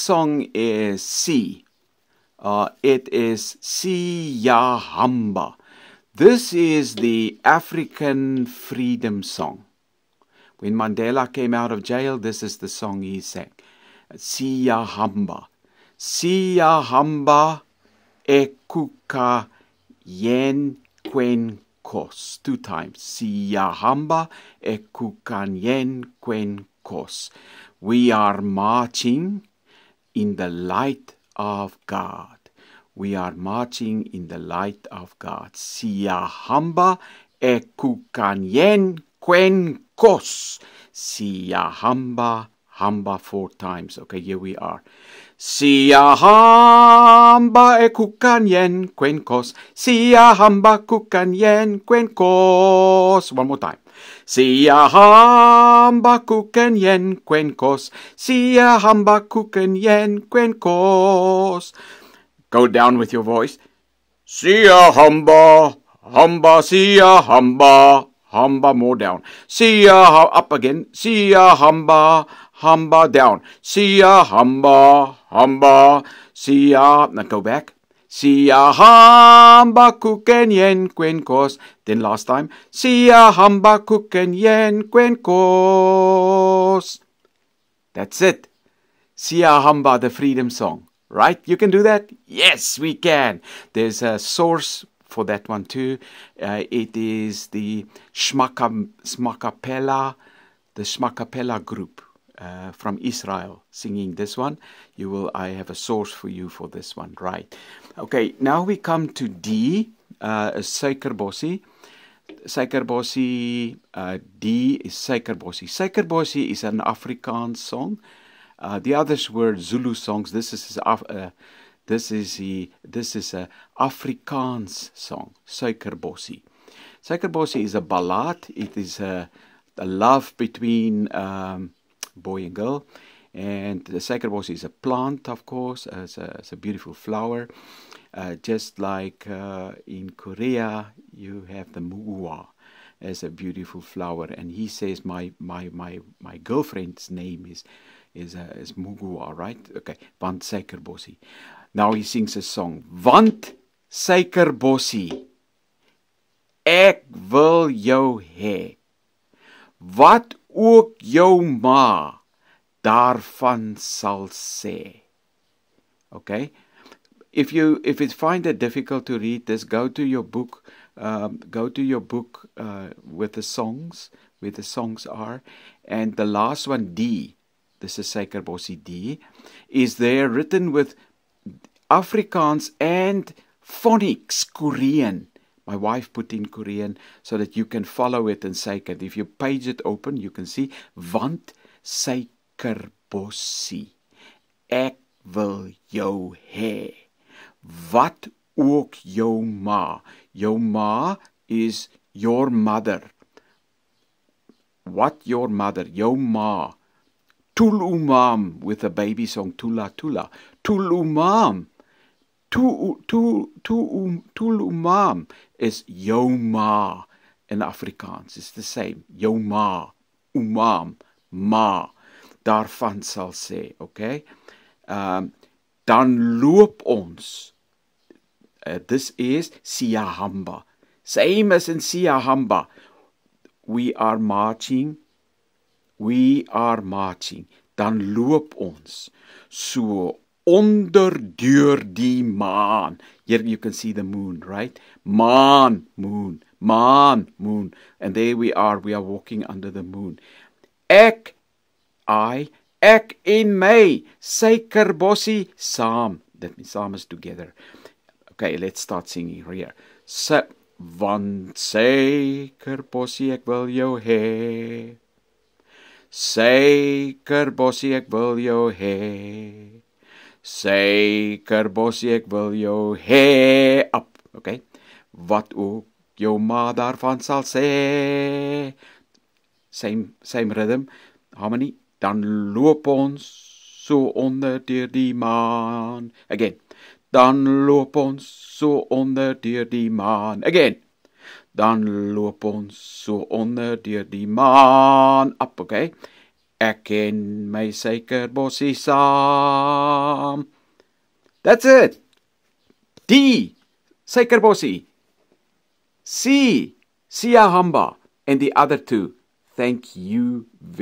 song is C. Uh, it is Si Ya Hamba. This is the African freedom song. When Mandela came out of jail, this is the song he sang. Si Ya Hamba. Si Ya Hamba Ekuka Yen Kwen Kos. Two times. Si Ya Hamba Ekukan Yen Kwen Kos. We are marching in the light of God. We are marching in the light of God. Siyahamba ekukanyen kwenkos. Siyahamba, hamba four times. Okay, here we are. Siyahamba ekukanyen kwenkos. Siyahamba kukanyen kwenkos. One more time. Sia hambakuchen jen cuencos, sia hambakuchen jen cuencos. Go down with your voice. Sia hamba, hamba, sia hamba, hamba more down. Sia up again, sia hamba, hamba down. Sia hamba, hamba, sia. Now go back. Sia hamba kuken yen kwenkos. Then last time, Sia hamba kuken yen kwenkos. That's it. Sia hamba, the freedom song. Right? You can do that? Yes, we can. There's a source for that one too. Uh, it is the Schmackapella, the Schmackapella group uh, from Israel singing this one. You will, I have a source for you for this one, right? Okay, now we come to D, uh, is suikerbossie. uh, D is suikerbossie. Suikerbossie is an Afrikaans song. Uh, the others were Zulu songs. This is Af uh, this is a, this is a Afrikaans song, Suikerbossie. Suikerbossie is a ballad. It is a, a love between um, boy and girl. And the Cyclobos is a plant, of course, it's a, it's a beautiful flower. Uh, just like uh, in Korea, you have the muwa as a beautiful flower. And he says, my my my my girlfriend's name is is uh, is Mugua, right? Okay, want suikerbossie. Now he sings a song, want suikerbossie. Ek wil jou hê. Wat ook jou ma daarvan sal sê. Okay? If you if you find it difficult to read this, go to your book um, go to your book uh, with the songs, where the songs are, and the last one D, this is Suikerbosie D, is there written with Afrikaans and phonics Korean. My wife put in Korean so that you can follow it in Seker If you page it open, you can see want Suiker linkerbossie, ek wil jou hê. Wat ook jou ma. Jou ma is your mother. What your mother, jou ma. Tulumam with a baby song Tula Tula. Tulumam. Tu tu tu um, tulumam is jou ma in Afrikaans. It's the same. Jou ma. Umam. Ma daarvan sal sê, okay? Ehm um, dan loop ons. Uh, eh, this is Siyahamba. Same as in Siyahamba. We are marching. We are marching. Dan loop ons so onder deur die maan. Here you can see the moon, right? Maan, moon, maan, moon. And there we are, we are walking under the moon. Ek I, ek en my, suikerbossie saam. Dit mean saam is together. Okay, let's start singing here. Se want suikerbossie ek wil jou hê. Suikerbossie ek wil jou hê. Suikerbossie ek wil jou hê. Op, okay. Wat ook jou ma daarvan sal sê. Same same rhythm, harmony dan loop ons so onder deur die maan again dan loop ons so onder deur die maan again dan loop ons so onder deur die maan op okay ek ken my suikerbossie saam that's it d suikerbossie c siahamba and the other two thank you very